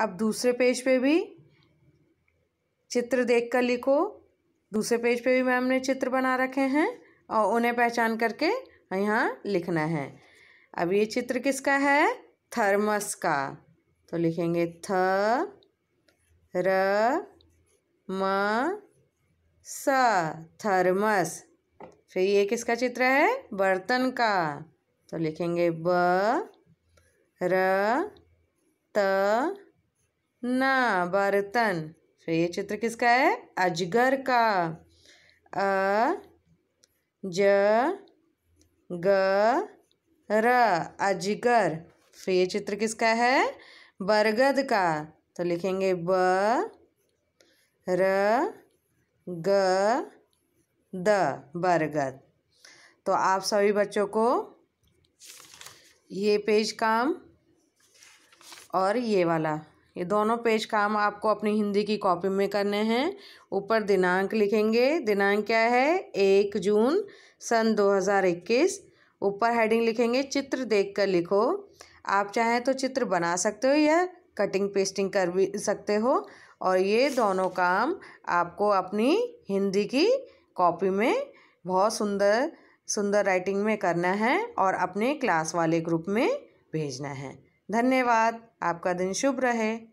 अब दूसरे पेज पे भी चित्र देख कर लिखो दूसरे पेज पे भी मैम ने चित्र बना रखे हैं और उन्हें पहचान करके यहाँ लिखना है अब ये चित्र किसका है थर्मस का तो लिखेंगे थ र म स थर्मस फिर ये किसका चित्र है बर्तन का तो लिखेंगे ब र त ना बर्तन तो ये चित्र किसका है अजगर का अ ज ग र अजगर तो ये चित्र किसका है बरगद का तो लिखेंगे ब र ग द बरगद तो आप सभी बच्चों को ये पेज काम और ये वाला ये दोनों पेज काम आपको अपनी हिंदी की कॉपी में करने हैं ऊपर दिनांक लिखेंगे दिनांक क्या है एक जून सन 2021 ऊपर हेडिंग लिखेंगे चित्र देखकर लिखो आप चाहें तो चित्र बना सकते हो या कटिंग पेस्टिंग कर भी सकते हो और ये दोनों काम आपको अपनी हिंदी की कॉपी में बहुत सुंदर सुंदर राइटिंग में करना है और अपने क्लास वाले ग्रुप में भेजना है धन्यवाद आपका दिन शुभ रहे